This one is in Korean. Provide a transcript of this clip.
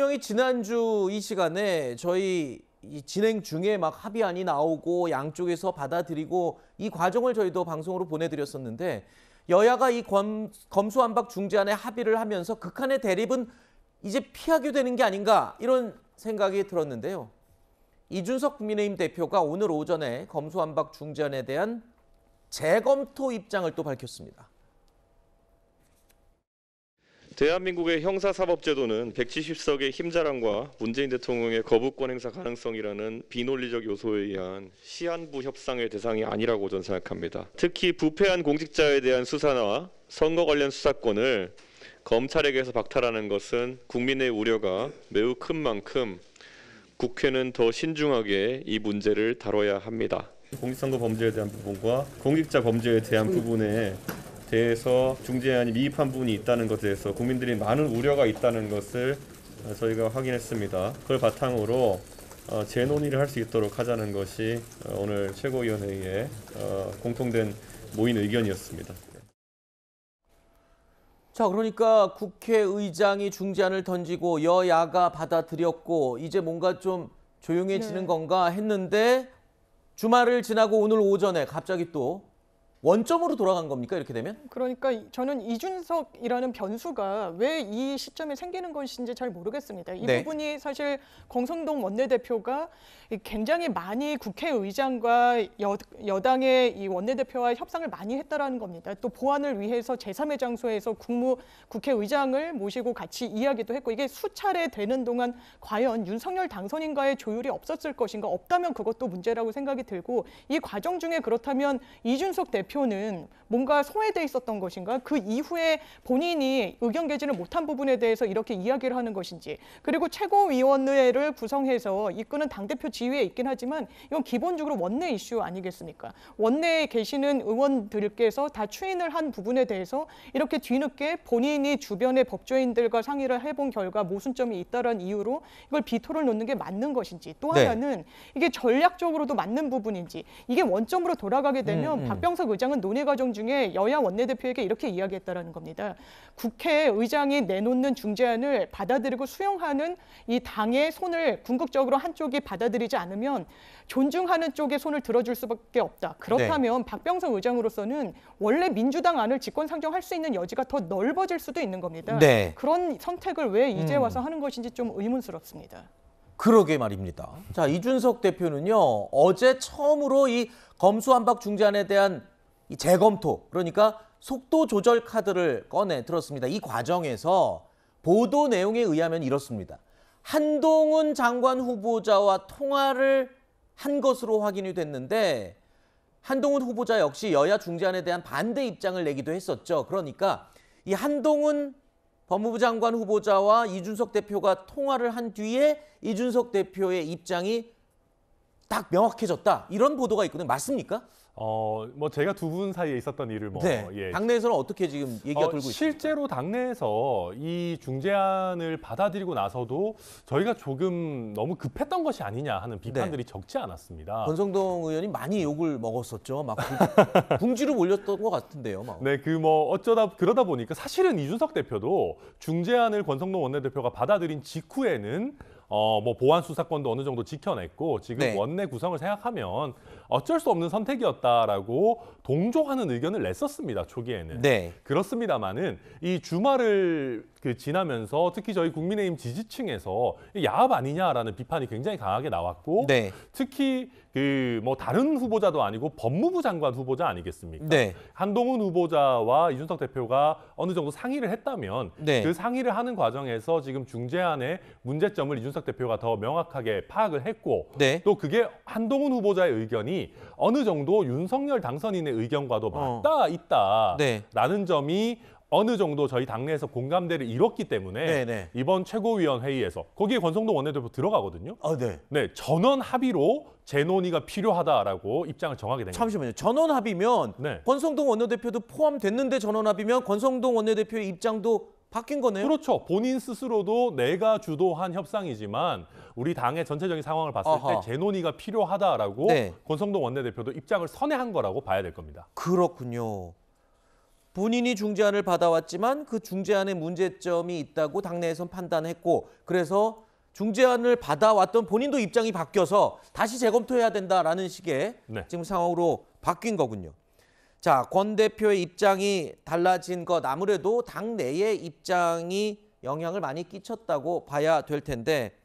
분명히 지난주 이 시간에 저희 이 진행 중에 막 합의안이 나오고 양쪽에서 받아들이고 이 과정을 저희도 방송으로 보내드렸었는데 여야가 이 검, 검수안박 중재안에 합의를 하면서 극한의 대립은 이제 피하게 되는 게 아닌가 이런 생각이 들었는데요. 이준석 국민의힘 대표가 오늘 오전에 검수안박 중재안에 대한 재검토 입장을 또 밝혔습니다. 대한민국의 형사사법제도는 170석의 힘자랑과 문재인 대통령의 거부권 행사 가능성이라는 비논리적 요소에 의한 시한부 협상의 대상이 아니라고 저는 생각합니다. 특히 부패한 공직자에 대한 수사나 선거 관련 수사권을 검찰에게서 박탈하는 것은 국민의 우려가 매우 큰 만큼 국회는 더 신중하게 이 문제를 다뤄야 합니다. 공직선거 범죄에 대한 부분과 공직자 범죄에 대한 부분에 대해서 중재안이 미흡한 부분이 있다는 것에 대해서 국민들이 많은 우려가 있다는 것을 저희가 확인했습니다. 그걸 바탕으로 어, 재논의를 할 수 있도록 하자는 것이 어, 오늘 최고위원회의 어, 공통된 모인 의견이었습니다. 자, 그러니까 국회의장이 중재안을 던지고 여야가 받아들였고 이제 뭔가 좀 조용해지는 네. 건가 했는데 주말을 지나고 오늘 오전에 갑자기 또 원점으로 돌아간 겁니까 이렇게 되면? 그러니까 저는 이준석이라는 변수가 왜 이 시점에 생기는 것인지 잘 모르겠습니다. 이 네. 부분이 사실 공성동 원내대표가 굉장히 많이 국회의장과 여, 여 당의이 원내대표와 협상을 많이 했다라는 겁니다. 또 보안을 위해서 제3의 장소에서 국무 국회의장을 모시고 같이 이야기도 했고 이게 수차례 되는 동안 과연 윤석열 당선인과의 조율이 없었을 것인가 없다면 그것도 문제라고 생각이 들고 이 과정 중에 그렇다면 이준석 대표 대표는 뭔가 소외돼 있었던 것인가 그 이후에 본인이 의견 개진을 못한 부분에 대해서 이렇게 이야기를 하는 것인지 그리고 최고위원회를 구성해서 이끄는 당대표 지위에 있긴 하지만 이건 기본적으로 원내 이슈 아니겠습니까 원내에 계시는 의원들께서 다 추인을 한 부분에 대해서 이렇게 뒤늦게 본인이 주변의 법조인들과 상의를 해본 결과 모순점이 있다는 이유로 이걸 비토를 놓는 게 맞는 것인지 또 네. 하나는 네. 이게 전략적으로도 맞는 부분인지 이게 원점으로 돌아가게 되면 음, 음. 박병석 의장 의장은 논의 과정 중에 여야 원내대표에게 이렇게 이야기했다라는 겁니다. 국회 의장이 내놓는 중재안을 받아들이고 수용하는 이 당의 손을 궁극적으로 한쪽이 받아들이지 않으면 존중하는 쪽의 손을 들어줄 수밖에 없다. 그렇다면 네. 박병석 의장으로서는 원래 민주당 안을 직권 상정할 수 있는 여지가 더 넓어질 수도 있는 겁니다. 네. 그런 선택을 왜 이제 음. 와서 음. 하는 것인지 좀 의문스럽습니다. 그러게 말입니다. 자 이준석 대표는요 어제 처음으로 이검수안박 중재안에 대한 이 재검토 그러니까 속도 조절 카드를 꺼내 들었습니다. 이 과정에서 보도 내용에 의하면 이렇습니다. 한동훈 장관 후보자와 통화를 한 것으로 확인이 됐는데 한동훈 후보자 역시 여야 중재안에 대한 반대 입장을 내기도 했었죠. 그러니까 이 한동훈 법무부 장관 후보자와 이준석 대표가 통화를 한 뒤에 이준석 대표의 입장이 딱 명확해졌다. 이런 보도가 있거든요. 맞습니까? 어, 뭐 제가 두 분 사이에 있었던 일을 뭐 네. 예. 당내에서는 어떻게 지금 얘기가 어, 돌고 있습니 실제로 당내에서 이 중재안을 받아들이고 나서도 저희가 조금 너무 급했던 것이 아니냐 하는 비판들이 네. 적지 않았습니다. 권성동 의원이 많이 욕을 먹었었죠. 막궁지를 올렸던 것 같은데요. 막. 네, 그 뭐 어쩌다 그러다 보니까 사실은 이준석 대표도 중재안을 권성동 원내대표가 받아들인 직후에는 어, 뭐 보안 수사권도 어느 정도 지켜냈고 지금 네. 원내 구성을 생각하면 어쩔 수 없는 선택이었다라고 동조하는 의견을 냈었습니다. 초기에는. 네. 그렇습니다만은 이 주말을 그 지나면서 특히 저희 국민의힘 지지층에서 야합 아니냐라는 비판이 굉장히 강하게 나왔고 네. 특히 그 뭐 다른 후보자도 아니고 법무부 장관 후보자 아니겠습니까? 네. 한동훈 후보자와 이준석 대표가 어느 정도 상의를 했다면 네. 그 상의를 하는 과정에서 지금 중재안의 문제점을 이준석 대표가 더 명확하게 파악을 했고 네. 또 그게 한동훈 후보자의 의견이 어느 정도 윤석열 당선인의 의견과도 맞다 어. 있다라는 네. 점이 어느 정도 저희 당내에서 공감대를 이뤘기 때문에 네네. 네. 이번 최고위원회의에서 거기에 권성동 원내대표 들어가거든요. 아, 네. 네, 전원 합의로 재논의가 필요하다라고 입장을 정하게 됩니다. 잠시만요. 전원 합의면 네. 권성동 원내대표도 포함됐는데 전원 합의면 권성동 원내대표의 입장도 바뀐 거네요. 그렇죠. 본인 스스로도 내가 주도한 협상이지만 우리 당의 전체적인 상황을 봤을 아하. 때 재논의가 필요하다라고 네. 권성동 원내대표도 입장을 선회한 거라고 봐야 될 겁니다. 그렇군요. 본인이 중재안을 받아왔지만 그 중재안에 문제점이 있다고 당내에선 판단했고 그래서 중재안을 받아왔던 본인도 입장이 바뀌어서 다시 재검토해야 된다라는 식의 네. 지금 상황으로 바뀐 거군요. 자, 권 대표의 입장이 달라진 것 아무래도 당내의 입장이 영향을 많이 끼쳤다고 봐야 될 텐데